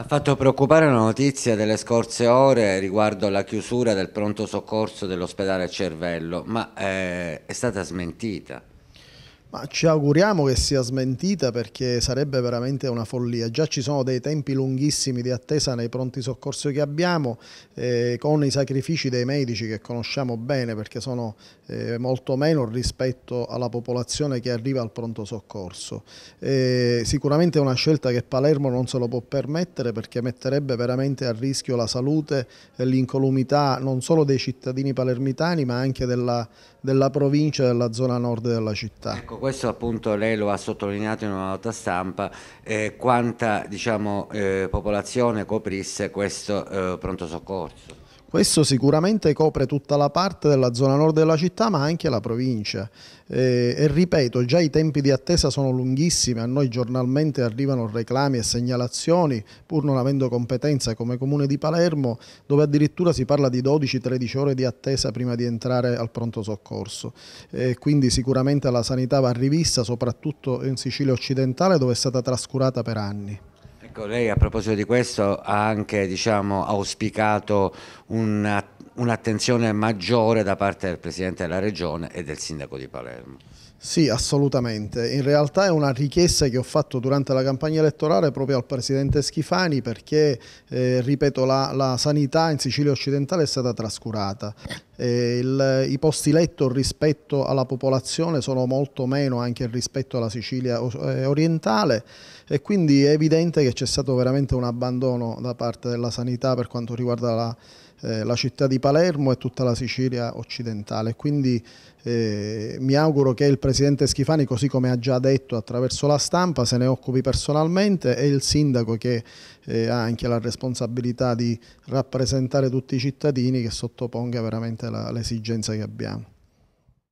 Ha fatto preoccupare la notizia delle scorse ore riguardo alla chiusura del pronto soccorso dell'ospedale Cervello, ma eh, è stata smentita. Ma ci auguriamo che sia smentita perché sarebbe veramente una follia. Già ci sono dei tempi lunghissimi di attesa nei pronti soccorsi che abbiamo, eh, con i sacrifici dei medici che conosciamo bene perché sono eh, molto meno rispetto alla popolazione che arriva al pronto soccorso. Eh, sicuramente è una scelta che Palermo non se lo può permettere perché metterebbe veramente a rischio la salute e l'incolumità non solo dei cittadini palermitani ma anche della, della provincia e della zona nord della città. Ecco questo appunto lei lo ha sottolineato in una nota stampa, eh, quanta diciamo, eh, popolazione coprisse questo eh, pronto soccorso. Questo sicuramente copre tutta la parte della zona nord della città ma anche la provincia eh, e ripeto già i tempi di attesa sono lunghissimi, a noi giornalmente arrivano reclami e segnalazioni pur non avendo competenza come comune di Palermo dove addirittura si parla di 12-13 ore di attesa prima di entrare al pronto soccorso eh, quindi sicuramente la sanità va rivista soprattutto in Sicilia occidentale dove è stata trascurata per anni. Ecco, lei a proposito di questo ha anche diciamo, auspicato un attacco un'attenzione maggiore da parte del Presidente della Regione e del Sindaco di Palermo. Sì, assolutamente. In realtà è una richiesta che ho fatto durante la campagna elettorale proprio al Presidente Schifani perché, eh, ripeto, la, la, sanità in Sicilia occidentale è stata trascurata. Eh, il, I posti letto rispetto alla popolazione sono molto meno anche rispetto alla Sicilia eh, orientale e quindi è evidente che c'è stato veramente un abbandono da parte della sanità per quanto riguarda la eh, la città di Palermo e tutta la Sicilia occidentale. Quindi eh, mi auguro che il Presidente Schifani, così come ha già detto attraverso la stampa, se ne occupi personalmente e il Sindaco che eh, ha anche la responsabilità di rappresentare tutti i cittadini che sottoponga veramente l'esigenza che abbiamo.